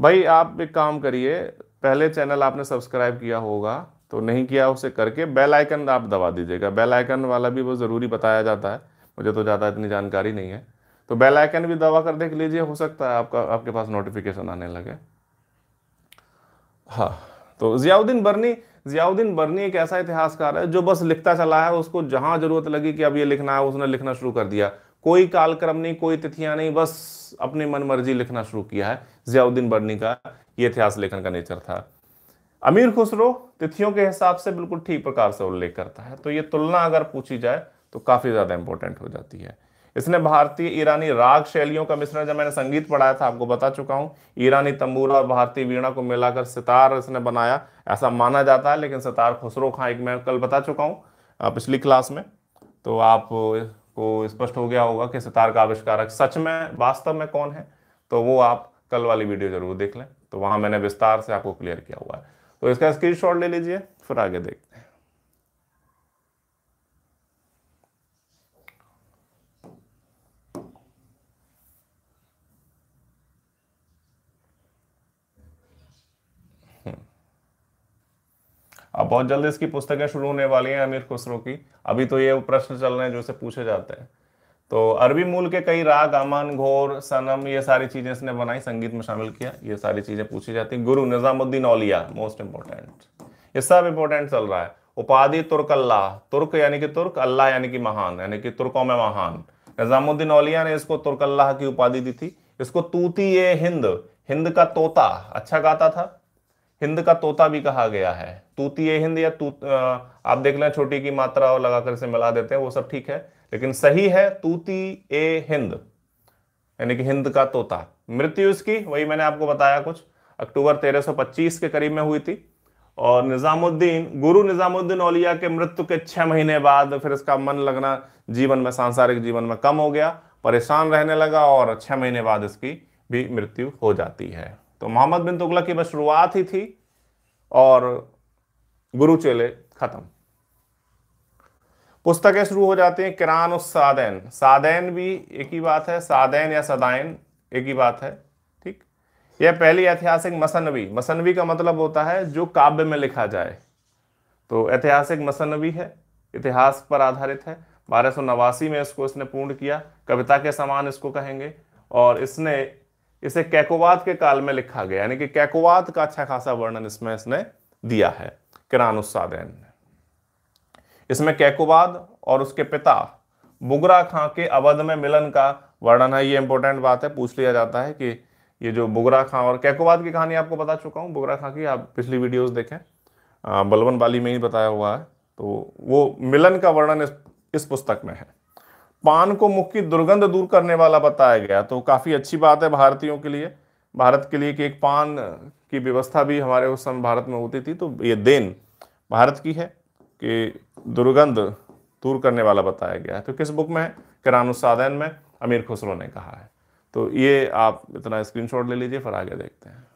Speaker 1: भाई आप एक काम करिए पहले चैनल आपने सब्सक्राइब किया होगा तो नहीं किया उसे करके बेल आइकन आप दबा दीजिएगा बेल आइकन वाला भी वो ज़रूरी बताया जाता है मुझे तो ज़्यादा इतनी जानकारी नहीं है तो बेल आइकन भी दबा कर देख लीजिए हो सकता है आपका आपके पास नोटिफिकेशन आने लगे हाँ तो जियाउद्दीन बर्नी जियाउद्दीन बर्नी एक ऐसा इतिहासकार है जो बस लिखता चला है उसको जहाँ जरूरत लगी कि अब ये लिखना है उसने लिखना शुरू कर दिया कोई कालक्रम नहीं कोई तिथियां नहीं बस अपनी मनमर्जी लिखना शुरू किया है जियाउद्दीन बर्नी का ये इतिहास लेखन का नेचर था अमीर खुसरो तिथियों के हिसाब से बिल्कुल ठीक प्रकार से उल्लेख करता है तो ये तुलना अगर पूछी जाए तो काफ़ी ज़्यादा इंपॉर्टेंट हो जाती है इसने भारतीय ईरानी राग शैलियों का मिश्रण जब मैंने संगीत पढ़ाया था आपको बता चुका हूँ ईरानी तंबूरा और भारतीय वीणा को मिलाकर सितार इसने बनाया ऐसा माना जाता है लेकिन सितार खुसरो खां एक मैं कल बता चुका हूँ पिछली क्लास में तो आप को स्पष्ट हो गया होगा कि सितार का आविष्कारक सच में वास्तव में कौन है तो वो आप कल वाली वीडियो जरूर देख लें तो वहां मैंने विस्तार से आपको क्लियर किया हुआ है तो इसका स्क्रीन ले लीजिए फिर आगे देखते अब बहुत जल्द इसकी पुस्तकें शुरू होने वाली हैं अमीर खुसरो की अभी तो ये प्रश्न चल रहे हैं जो इसे पूछे जाते हैं तो अरबी मूल के कई राग अमन घोर सनम ये सारी चीज़ें इसने बनाई संगीत में शामिल किया ये सारी चीज़ें पूछी जाती गुरु निज़ामुद्दीन औलिया मोस्ट इंपोर्टेंट ये सब इंपोर्टेंट चल रहा है उपाधि तुर्क अल्लाह तुर्क यानी कि तुर्क अल्लाह यानी कि महान यानी कि तुर्कों में महान निज़ामुद्दीन औलिया ने इसको तुर्क अल्लाह की उपाधि दी थी इसको तूती ये हिंद हिंद का तोता अच्छा गाता था हिंद का तोता भी कहा गया है तूती हिंद या तू आप देख लें छोटी की मात्रा और लगाकर इसे मिला देते हैं वो सब ठीक है लेकिन सही है तूती ए हिंद यानी कि हिंद का तोता मृत्यु इसकी वही मैंने आपको बताया कुछ अक्टूबर 1325 के करीब में हुई थी और निज़ामुद्दीन गुरु निज़ामुद्दीन औलिया के मृत्यु के छह महीने बाद फिर इसका मन लगना जीवन में सांसारिक जीवन में कम हो गया परेशान रहने लगा और छह महीने बाद इसकी भी मृत्यु हो जाती है तो मोहम्मद बिन तुगलक की बस शुरुआत ही थी और गुरु चेले खत्म पुस्तकें शुरू हो जाती हैं किरान सादैन सादैन भी एक ही बात है सादैन या सदायन एक ही बात है ठीक यह पहली ऐतिहासिक मसनवी मसनवी का मतलब होता है जो काव्य में लिखा जाए तो ऐतिहासिक मसनवी है इतिहास पर आधारित है बारह में इसको इसने पूर्ण किया कविता के समान इसको कहेंगे और इसने इसे कैकोवाद के काल में लिखा गया यानी कि कैकोवाद का अच्छा खासा वर्णन इसमें इसने दिया है किरानुस्सादैन ने इसमें कैकोवाद और उसके पिता बुगरा खां के अवध में मिलन का वर्णन है ये इंपॉर्टेंट बात है पूछ लिया जाता है कि ये जो बुगरा खां और कैकोवाद की कहानी आपको बता चुका हूँ बुगरा खां की आप पिछली वीडियोस देखें बलवन बाली में ही बताया हुआ है तो वो मिलन का वर्णन इस, इस पुस्तक में है पान को मुख की दुर्गंध दूर करने वाला बताया गया तो काफी अच्छी बात है भारतीयों के लिए भारत के लिए कि एक पान की व्यवस्था भी हमारे उस समय भारत में होती थी तो ये देन भारत की है कि दुर्गंध दूर करने वाला बताया गया है तो किस बुक में है किरानुसाधन में अमीर खुसरो ने कहा है तो ये आप इतना स्क्रीनशॉट ले लीजिए फिर आगे देखते हैं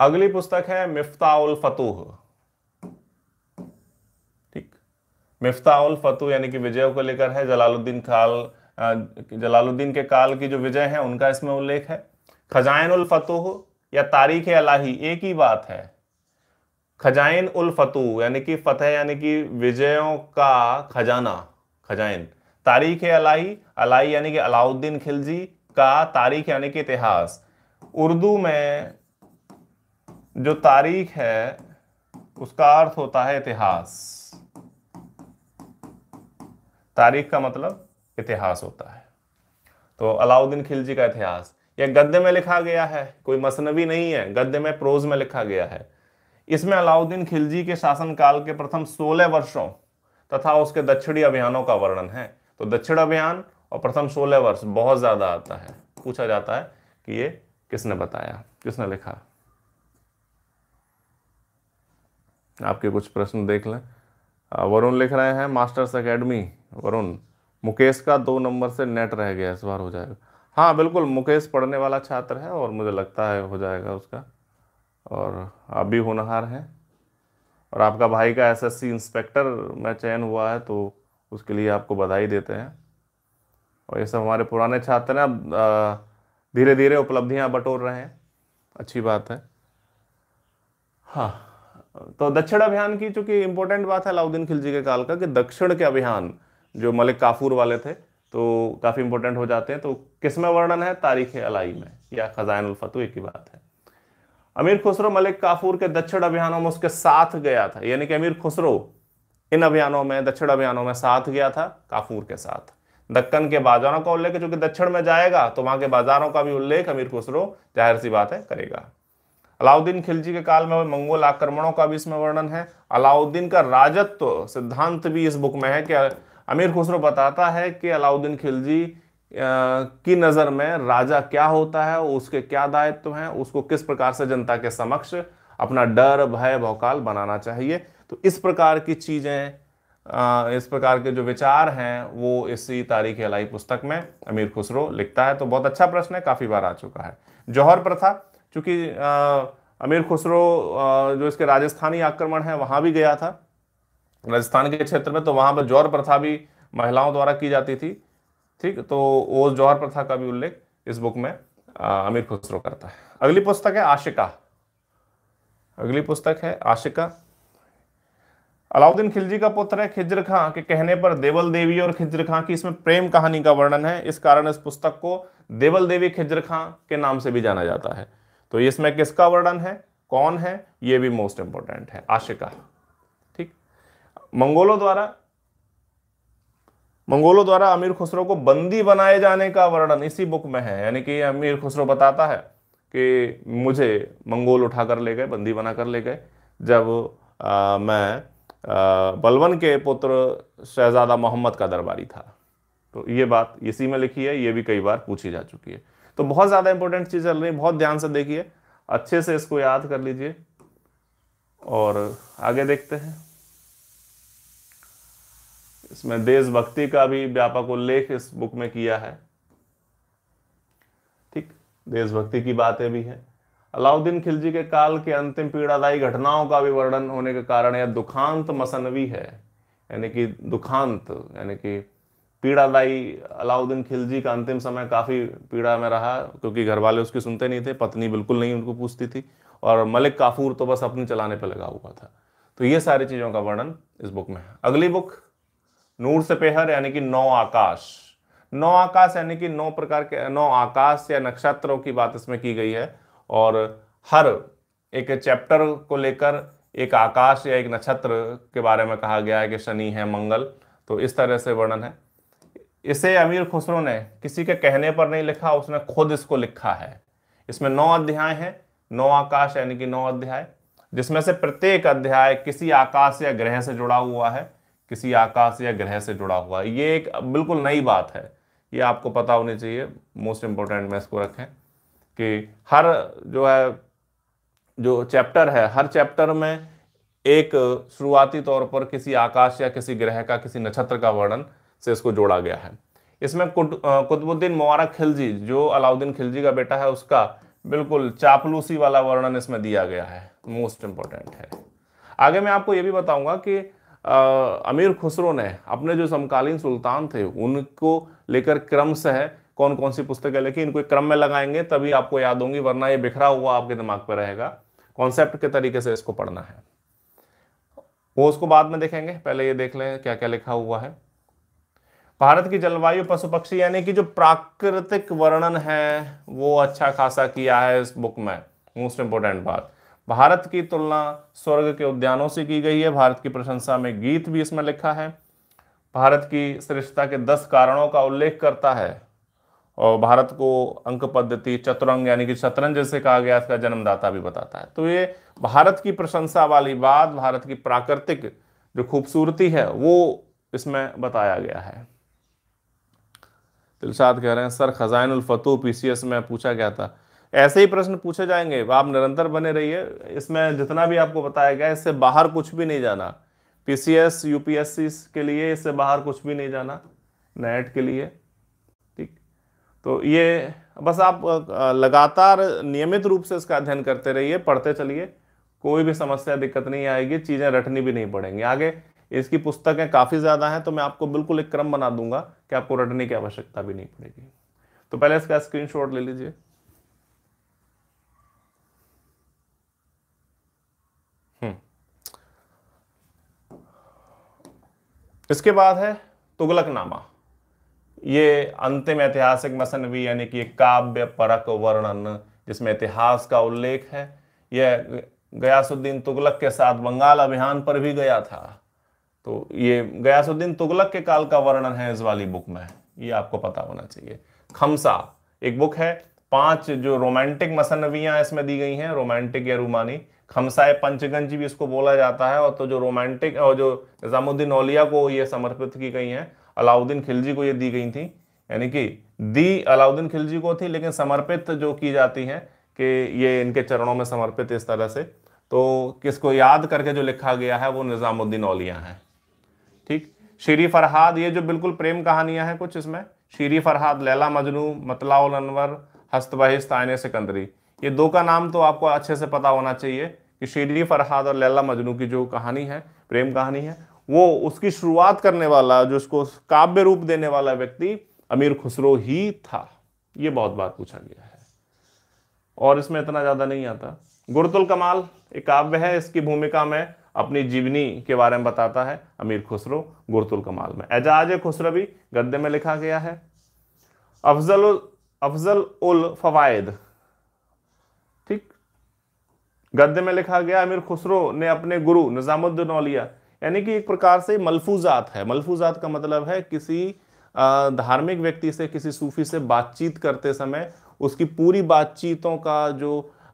Speaker 1: अगली पुस्तक है मिफ्ताउल फतूह ठीक मिफ्ताउल फतूह यानी कि विजय को लेकर है जलालुद्दीन काल जलालुद्दीन के काल की जो विजय है उनका इसमें उल्लेख है खजाइन उल फतूह या तारीख अलाही एक ही बात है खजाइन उल फतूह यानी कि फतेह यानी कि विजयों का खजाना खजाइन तारीख अलाई अलाई यानी कि अलाउद्दीन खिलजी का तारीख यानी कि इतिहास उर्दू में जो तारीख है उसका अर्थ होता है इतिहास तारीख का मतलब इतिहास होता है तो अलाउद्दीन खिलजी का इतिहास यह गद्य में लिखा गया है कोई मसनवी नहीं है गद्य में प्रोज में लिखा गया है इसमें अलाउद्दीन खिलजी के शासनकाल के प्रथम 16 वर्षों तथा उसके दक्षिणी अभियानों का वर्णन है तो दक्षिण अभियान और प्रथम 16 वर्ष बहुत ज़्यादा आता है पूछा जाता है कि ये किसने बताया किसने लिखा आपके कुछ प्रश्न देख लें वरुण लिख रहे हैं मास्टर्स एकेडमी वरुण मुकेश का दो नंबर से नेट रह गया इस बार हो जाएगा हाँ बिल्कुल मुकेश पढ़ने वाला छात्र है और मुझे लगता है हो जाएगा उसका और आप भी होनहार हैं और आपका भाई का एसएससी इंस्पेक्टर में चयन हुआ है तो उसके लिए आपको बधाई देते हैं और ये सब हमारे पुराने छात्र हैं अब धीरे धीरे उपलब्धियां बटोर रहे हैं अच्छी बात है हाँ तो दक्षिण अभियान की चूंकि इंपॉर्टेंट बात है अलाउद्दीन खिलजी के काल का कि दक्षिण के अभियान जो मलिक काफूर वाले थे तो काफ़ी इंपॉर्टेंट हो जाते हैं तो किस में वर्णन है तारीख अलाई में या खजान फतु एक ही बात है अमीर खुसरो मलिक काफूर के दक्षिण अभियानों में उसके साथ गया था यानी कि अमीर खुसरो इन अभियानों में दक्षिण अभियानों में साथ गया था काफूर के साथ दक्कन के बाजारों का उल्लेख चूंकि दक्षिण में जाएगा तो वहां के बाजारों का भी उल्लेख अमीर खुसरो जाहिर सी बात है करेगा अलाउद्दीन खिलजी के काल में मंगोल आक्रमणों का भी इसमें वर्णन है अलाउद्दीन का राजत्व सिद्धांत भी इस बुक में है कि अमीर खुसरो बताता है कि अलाउद्दीन खिलजी की नज़र में राजा क्या होता है उसके क्या दायित्व हैं उसको किस प्रकार से जनता के समक्ष अपना डर भय भौकाल बनाना चाहिए तो इस प्रकार की चीज़ें इस प्रकार के जो विचार हैं वो इसी तारीख अलाई पुस्तक में अमीर खुसरो लिखता है तो बहुत अच्छा प्रश्न है काफ़ी बार आ चुका है जौहर प्रथा चूंकि अमीर खुसरो जो इसके राजस्थानी आक्रमण है वहां भी गया था राजस्थान के क्षेत्र में तो वहां पर जौहर प्रथा भी महिलाओं द्वारा की जाती थी ठीक तो वो जौहर प्रथा का भी उल्लेख इस बुक में अमीर खुसरो करता है अगली पुस्तक है आशिका अगली पुस्तक है आशिका अलाउद्दीन खिलजी का पुत्र है खिजर खां के कहने पर देवल देवी और खिजर खां की इसमें प्रेम कहानी का वर्णन है इस कारण इस पुस्तक को देवल देवी खिजर खां के नाम से भी जाना जाता है तो इसमें किसका वर्णन है कौन है ये भी मोस्ट इंपॉर्टेंट है आशिका ठीक मंगोलों द्वारा मंगोलों द्वारा अमीर खुसरो को बंदी बनाए जाने का वर्णन इसी बुक में है यानी कि अमीर खुसरो बताता है कि मुझे मंगोल उठा कर ले गए बंदी बना कर ले गए जब आ, मैं बलवन के पुत्र शहजादा मोहम्मद का दरबारी था तो ये बात इसी में लिखी है ये भी कई बार पूछी जा चुकी है तो बहुत ज़्यादा इंपॉर्टेंट चीज़ चल रही है बहुत ध्यान से देखिए अच्छे से इसको याद कर लीजिए और आगे देखते हैं इसमें देशभक्ति का भी व्यापक उल्लेख इस बुक में किया है ठीक देशभक्ति की बातें भी हैं अलाउद्दीन खिलजी के काल के अंतिम पीड़ादायी घटनाओं का भी वर्णन होने के कारण यह दुखांत मसनवी है यानी कि दुखांत यानी कि लाई अलाउद्दीन खिलजी का अंतिम समय काफ़ी पीड़ा में रहा क्योंकि घर वाले उसकी सुनते नहीं थे पत्नी बिल्कुल नहीं उनको पूछती थी और मलिक काफूर तो बस अपनी चलाने पर लगा हुआ था तो ये सारी चीज़ों का वर्णन इस बुक में है अगली बुक नूर से पेहर यानी कि नौ आकाश नौ आकाश यानी कि नौ प्रकार के नौ आकाश या नक्षत्रों की बात इसमें की गई है और हर एक चैप्टर को लेकर एक आकाश या एक नक्षत्र के बारे में कहा गया है कि शनि है मंगल तो इस तरह से वर्णन है इसे अमीर खुसरो ने किसी के कहने पर नहीं लिखा उसने खुद इसको लिखा है इसमें नौ अध्याय हैं नौ आकाश यानी कि नौ अध्याय जिसमें से प्रत्येक अध्याय किसी आकाश या ग्रह से जुड़ा हुआ है किसी आकाश या ग्रह से जुड़ा हुआ है ये एक बिल्कुल नई बात है ये आपको पता होनी चाहिए मोस्ट इम्पोर्टेंट मैं इसको रखें कि हर जो है जो चैप्टर है हर चैप्टर में एक शुरुआती तौर पर किसी आकाश या किसी ग्रह का किसी नक्षत्र का वर्णन से इसको जोड़ा गया है इसमें कुतुबुद्दीन मुबारक खिलजी जो अलाउद्दीन खिलजी का बेटा है उसका बिल्कुल चापलूसी वाला वर्णन इसमें दिया गया है मोस्ट इम्पोर्टेंट है आगे मैं आपको ये भी बताऊंगा कि आ, अमीर खुसरो ने अपने जो समकालीन सुल्तान थे उनको लेकर क्रम से है कौन कौन सी पुस्तकें लिखी इनको क्रम में लगाएंगे तभी आपको याद होंगी वरना ये बिखरा हुआ आपके दिमाग पर रहेगा कॉन्सेप्ट के तरीके से इसको पढ़ना है वो उसको बाद में देखेंगे पहले ये देख लें क्या क्या लिखा हुआ है भारत की जलवायु पशु पक्षी यानी कि जो प्राकृतिक वर्णन है वो अच्छा खासा किया है इस बुक में मोस्ट इम्पोर्टेंट बात भारत की तुलना स्वर्ग के उद्यानों से की गई है भारत की प्रशंसा में गीत भी इसमें लिखा है भारत की श्रेष्ठता के दस कारणों का उल्लेख करता है और भारत को अंक पद्धति चतुरंग यानी कि शतरंज जैसे कहा गया इसका जन्मदाता भी बताता है तो ये भारत की प्रशंसा वाली बात भारत की प्राकृतिक जो खूबसूरती है वो इसमें बताया गया है दिलशाद कह रहे हैं सर खजाइनफतू पी सी एस में पूछा गया था ऐसे ही प्रश्न पूछे जाएंगे आप निरंतर बने रहिए इसमें जितना भी आपको बताया गया इससे बाहर कुछ भी नहीं जाना P C S U P S C के लिए इससे बाहर कुछ भी नहीं जाना नेट के लिए ठीक तो ये बस आप लगातार नियमित रूप से इसका अध्ययन करते रहिए पढ़ते चलिए कोई भी समस्या दिक्कत नहीं आएगी चीज़ें रटनी भी नहीं पड़ेंगी आगे इसकी पुस्तकें काफ़ी ज़्यादा हैं तो मैं आपको बिल्कुल एक क्रम बना दूंगा कि आपको रटने की आवश्यकता भी नहीं पड़ेगी तो पहले इसका स्क्रीनशॉट ले लीजिए हम्म। इसके बाद है तुगलकनामा ये अंतिम ऐतिहासिक मसनवी यानी कि काव्य परक वर्णन जिसमें इतिहास का उल्लेख है यह गयासुद्दीन तुगलक के साथ बंगाल अभियान पर भी गया था तो ये गयासुद्दीन तुगलक के काल का वर्णन है इस वाली बुक में ये आपको पता होना चाहिए खमसा एक बुक है पांच जो रोमांटिक मसनवियां इसमें दी गई हैं रोमांटिक या रूमानी खमसाए पंचगंज भी इसको बोला जाता है और तो जो रोमांटिक और जो निजामुद्दीन औलिया को ये समर्पित की गई हैं अलाउद्दीन खिलजी को ये दी गई थी यानी कि दी अलाउद्दीन खिलजी को थी लेकिन समर्पित जो की जाती हैं कि ये इनके चरणों में समर्पित इस तरह से तो किसको याद करके जो लिखा गया है वो निज़ामुद्दीन औलिया हैं ठीक शेरी फरहाद ये जो बिल्कुल प्रेम कहानियां हैं कुछ इसमें शेरी फरहाद लैला मजनू मतलाउल अनवर हस्तबहिस्त आयने सिकंदरी ये दो का नाम तो आपको अच्छे से पता होना चाहिए कि शेरी फरहाद और लैला मजनू की जो कहानी है प्रेम कहानी है वो उसकी शुरुआत करने वाला जो उसको काव्य रूप देने वाला व्यक्ति अमीर खुसरो ही था ये बहुत बार पूछा गया है और इसमें इतना ज़्यादा नहीं आता गुरतुल कमाल एक काव्य है इसकी भूमिका में अपनी जीवनी के बारे में बताता है अमीर खुसरो गुरतुल कमाल में एजाज भी गद्य में लिखा गया है अफजल अफजल उल फवायद ठीक गद्य में लिखा गया अमीर खुसरो ने अपने गुरु निज़ामुद्दीन औलिया यानी कि एक प्रकार से मलफूजात है मलफूजात का मतलब है किसी धार्मिक व्यक्ति से किसी सूफी से बातचीत करते समय उसकी पूरी बातचीतों का जो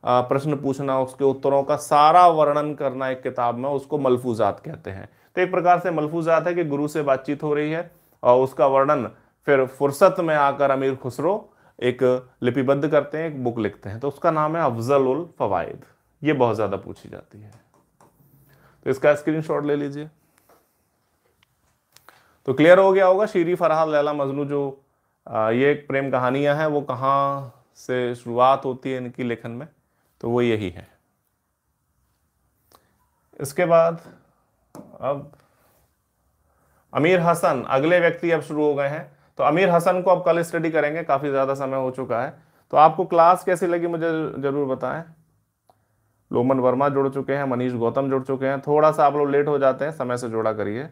Speaker 1: प्रश्न पूछना उसके उत्तरों का सारा वर्णन करना एक किताब में उसको मलफूजात कहते हैं तो एक प्रकार से मलफूजात है कि गुरु से बातचीत हो रही है और उसका वर्णन फिर फुर्सत में आकर अमीर खुसरो एक लिपिबद्ध करते हैं एक बुक लिखते हैं तो उसका नाम है अफजल उल फवायद ये बहुत ज़्यादा पूछी जाती है तो इसका स्क्रीनशॉट ले लीजिए तो क्लियर हो गया होगा शीरी फरहाद लैला मजनू जो ये प्रेम कहानियां हैं वो कहाँ से शुरुआत होती है इनकी लेखन में तो वो यही है इसके बाद अब अमीर हसन अगले व्यक्ति अब शुरू हो गए हैं तो अमीर हसन को अब कल स्टडी करेंगे काफ़ी ज़्यादा समय हो चुका है तो आपको क्लास कैसी लगी मुझे ज़रूर बताएं लोमन वर्मा जुड़ चुके हैं मनीष गौतम जुड़ चुके हैं थोड़ा सा आप लोग लेट हो जाते हैं समय से जोड़ा करिए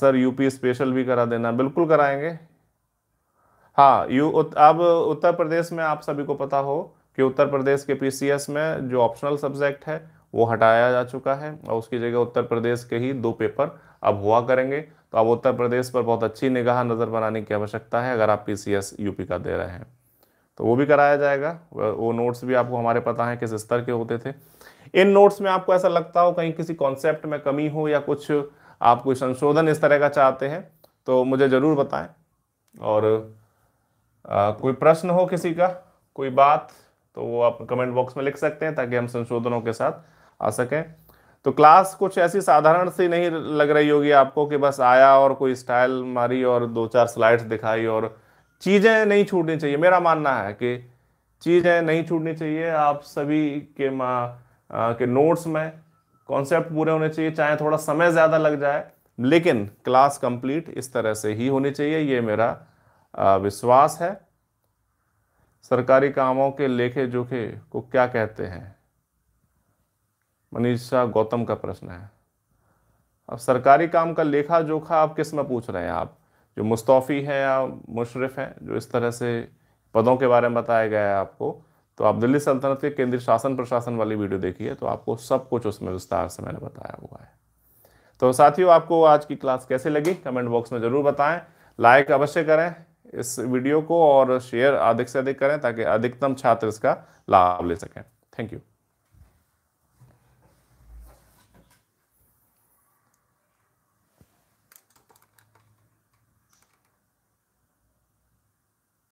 Speaker 1: सर यूपी स्पेशल भी करा देना बिल्कुल कराएंगे हाँ यू अब उत्तर प्रदेश में आप सभी को पता हो कि उत्तर प्रदेश के पीसीएस में जो ऑप्शनल सब्जेक्ट है वो हटाया जा चुका है और उसकी जगह उत्तर प्रदेश के ही दो पेपर अब हुआ करेंगे तो अब उत्तर प्रदेश पर बहुत अच्छी निगाह नज़र बनाने की आवश्यकता है अगर आप पीसीएस यूपी का दे रहे हैं तो वो भी कराया जाएगा वो नोट्स भी आपको हमारे पता है किस स्तर के होते थे इन नोट्स में आपको ऐसा लगता हो कहीं किसी कॉन्सेप्ट में कमी हो या कुछ आप कोई संशोधन इस तरह का चाहते हैं तो मुझे ज़रूर बताएं और आ, कोई प्रश्न हो किसी का कोई बात तो वो आप कमेंट बॉक्स में लिख सकते हैं ताकि हम संशोधनों के साथ आ सकें तो क्लास कुछ ऐसी साधारण सी नहीं लग रही होगी आपको कि बस आया और कोई स्टाइल मारी और दो चार स्लाइड्स दिखाई और चीज़ें नहीं छूटनी चाहिए मेरा मानना है कि चीज़ें नहीं छूटनी चाहिए आप सभी के माँ के नोट्स में कॉन्सेप्ट पूरे होने चाहिए चाहे थोड़ा समय ज़्यादा लग जाए लेकिन क्लास कंप्लीट इस तरह से ही होनी चाहिए ये मेरा विश्वास है सरकारी कामों के लेखे जोखे को क्या कहते हैं मनीषा गौतम का प्रश्न है अब सरकारी काम का लेखा जोखा आप किस में पूछ रहे हैं आप जो मुस्तफ़ी हैं या मुशरफ हैं जो इस तरह से पदों के बारे में बताया गया है आपको तो आप दिल्ली सल्तनत के केंद्रीय शासन प्रशासन वाली वीडियो देखिए तो आपको सब कुछ उसमें विस्तार से मैंने बताया हुआ है तो साथियों आपको आज की क्लास कैसे लगी कमेंट बॉक्स में ज़रूर बताएं लाइक अवश्य करें इस वीडियो को और शेयर अधिक से अधिक करें ताकि अधिकतम छात्र इसका लाभ ले सकें थैंक यू